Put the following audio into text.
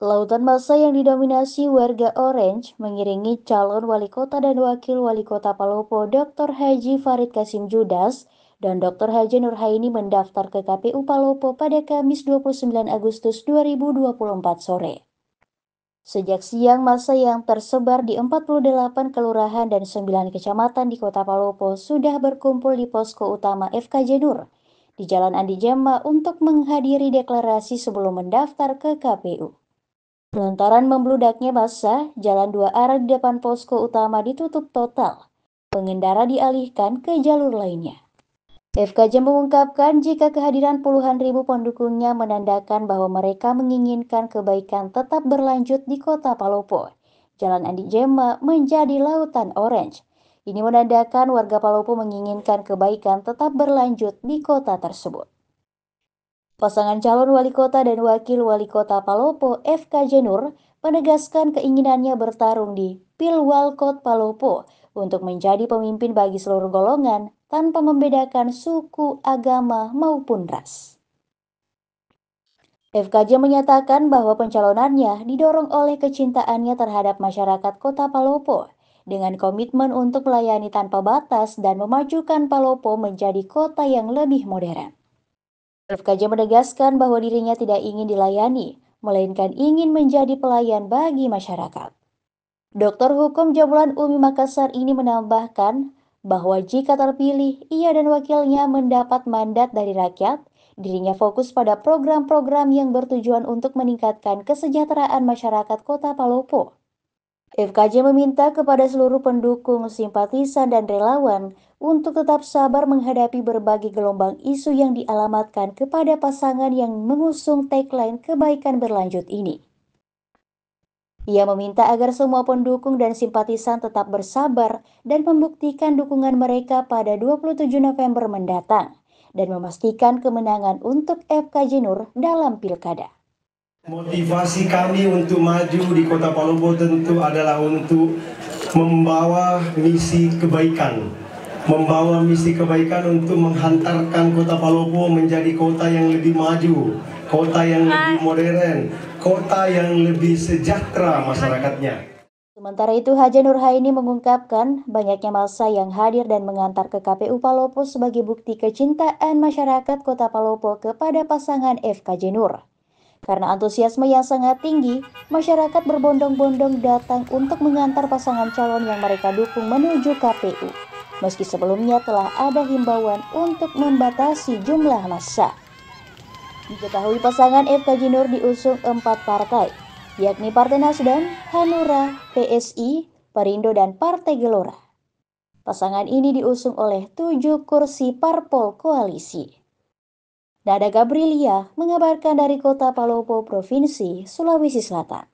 Lautan massa yang didominasi warga Orange mengiringi calon wali kota dan wakil wali kota Palopo Dr. Haji Farid Kasim Judas dan Dr. Haji Nurhaini mendaftar ke KPU Palopo pada Kamis 29 Agustus 2024 sore. Sejak siang, masa yang tersebar di 48 kelurahan dan 9 kecamatan di kota Palopo sudah berkumpul di posko utama FKJ Nur di Jalan Andi Jema untuk menghadiri deklarasi sebelum mendaftar ke KPU. Lantaran membludaknya massa, jalan dua arah di depan posko utama ditutup total. Pengendara dialihkan ke jalur lainnya. FKJ mengungkapkan jika kehadiran puluhan ribu pendukungnya menandakan bahwa mereka menginginkan kebaikan tetap berlanjut di kota Palopo. Jalan Andi Jema menjadi lautan orange. Ini menandakan warga Palopo menginginkan kebaikan tetap berlanjut di kota tersebut. Pasangan calon wali kota dan wakil wali kota Palopo FK Jenur menegaskan keinginannya bertarung di Pilwalkot Palopo untuk menjadi pemimpin bagi seluruh golongan tanpa membedakan suku, agama, maupun ras. FKJ menyatakan bahwa pencalonannya didorong oleh kecintaannya terhadap masyarakat kota Palopo dengan komitmen untuk melayani tanpa batas dan memajukan Palopo menjadi kota yang lebih modern. Rifkaja menegaskan bahwa dirinya tidak ingin dilayani, melainkan ingin menjadi pelayan bagi masyarakat. Dokter Hukum Jabulan Umi Makassar ini menambahkan bahwa jika terpilih, ia dan wakilnya mendapat mandat dari rakyat, dirinya fokus pada program-program yang bertujuan untuk meningkatkan kesejahteraan masyarakat kota Palopo. FKJ meminta kepada seluruh pendukung, simpatisan, dan relawan untuk tetap sabar menghadapi berbagai gelombang isu yang dialamatkan kepada pasangan yang mengusung tagline kebaikan berlanjut ini. Ia meminta agar semua pendukung dan simpatisan tetap bersabar dan membuktikan dukungan mereka pada 27 November mendatang dan memastikan kemenangan untuk FKJ Nur dalam pilkada. Motivasi kami untuk maju di Kota Palopo tentu adalah untuk membawa misi kebaikan. Membawa misi kebaikan untuk menghantarkan Kota Palopo menjadi kota yang lebih maju, kota yang lebih modern, kota yang lebih sejahtera masyarakatnya. Sementara itu, Haja Nurhaini mengungkapkan banyaknya masa yang hadir dan mengantar ke KPU Palopo sebagai bukti kecintaan masyarakat kota Palopo kepada pasangan FKJ Nur. Karena antusiasme yang sangat tinggi, masyarakat berbondong-bondong datang untuk mengantar pasangan calon yang mereka dukung menuju KPU. Meski sebelumnya telah ada himbauan untuk membatasi jumlah massa. Diketahui pasangan FK Jinur diusung empat partai, yakni Partai Nasdem, Hanura, PSI, Perindo, dan Partai Gelora. Pasangan ini diusung oleh tujuh kursi parpol koalisi. Dada Gabrielia mengabarkan dari kota Palopo, Provinsi Sulawesi Selatan.